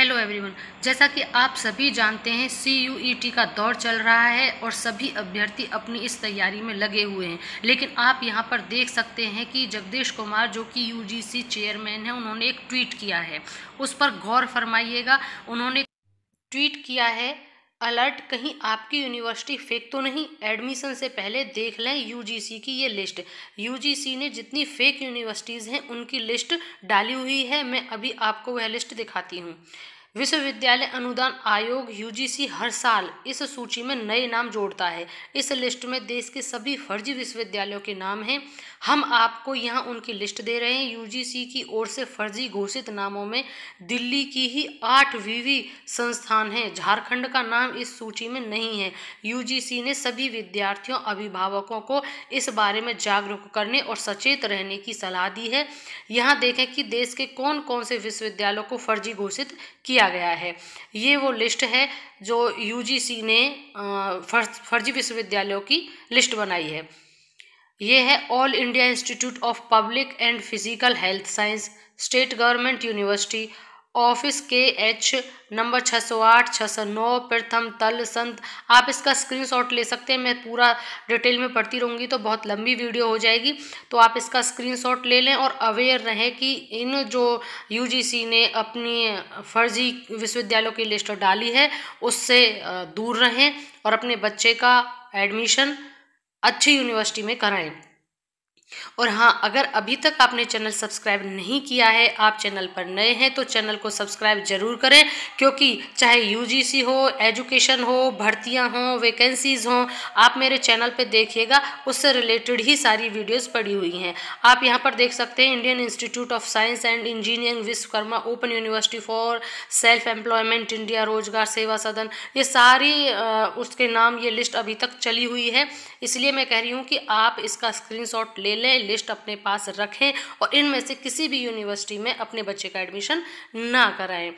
hello everyone जैसा कि आप सभी जानते हैं सी यू ई टी का दौर चल रहा है और सभी अभ्यर्थी अपनी इस तैयारी में लगे हुए हैं लेकिन आप यहां पर देख सकते हैं कि जगदीश कुमार जो कि यूजीसी चेयरमैन है उन्होंने एक ट्वीट किया है उस पर गौर फरमाइएगा उन्होंने ट्वीट किया है अलर्ट कहीं आपकी यूनिवर्सिटी फेक तो नहीं एडमिशन से पहले देख लें यूजीसी की ये लिस्ट यूजीसी ने जितनी फेक यूनिवर्सिटीज़ हैं उनकी लिस्ट डाली हुई है मैं अभी आपको वह लिस्ट दिखाती हूँ विश्वविद्यालय अनुदान आयोग यू हर साल इस सूची में नए नाम जोड़ता है इस लिस्ट में देश के सभी फर्जी विश्वविद्यालयों के नाम हैं हम आपको यहाँ उनकी लिस्ट दे रहे हैं यू की ओर से फर्जी घोषित नामों में दिल्ली की ही आठ विवि संस्थान हैं झारखंड का नाम इस सूची में नहीं है यू ने सभी विद्यार्थियों अभिभावकों को इस बारे में जागरूक करने और सचेत रहने की सलाह दी है यहाँ देखें कि देश के कौन कौन से विश्वविद्यालयों को फर्जी घोषित किया किया गया है ये वो लिस्ट है जो यूजीसी ने फर्जी विश्वविद्यालयों की लिस्ट बनाई है ये है All India Institute of Public and Physical Health Science state government university office के एच नंबर 608 609 प्रथम तल संत आप इसका स्क्रीनशॉट ले सकते हैं मैं पूरा डिटेल में पढ़ती रहूँगी तो बहुत लंबी वीडियो हो जाएगी तो आप इसका स्क्रीनशॉट ले लें और अवेयर रहें कि इन जो यूजीसी ने अपनी फर्जी विश्वविद्यालयों की लिस्ट डाली है उससे दूर रहें और अपने बच्चे का एडमिशन अच्छी यूनिवर्सिटी में कराएँ और हाँ अगर अभी तक आपने चैनल सब्सक्राइब नहीं किया है आप चैनल पर नए हैं तो चैनल को सब्सक्राइब जरूर करें क्योंकि चाहे यूजीसी हो एजुकेशन हो भर्तियां हों वैकेंसीज़ हों आप मेरे चैनल पर देखिएगा उससे रिलेटेड ही सारी वीडियोस पड़ी हुई हैं आप यहाँ पर देख सकते हैं Indian Institute of Science and Engineering Vishwakarma Open University for Self Employment India रोजगार सेवा सदन ये सारी उसके नाम ये लिस्ट अभी तक चली हुई है इसलिए मैं कह रही हूँ कि आप इसका स्क्रीन ले लें लिस्ट अपने पास रखें और इनमें से किसी भी यूनिवर्सिटी में अपने बच्चे का एडमिशन ना कराएं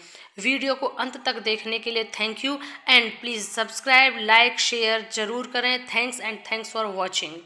वीडियो को अंत तक देखने के लिए thank you and please subscribe like share ज़रूर करें thanks and thanks for watching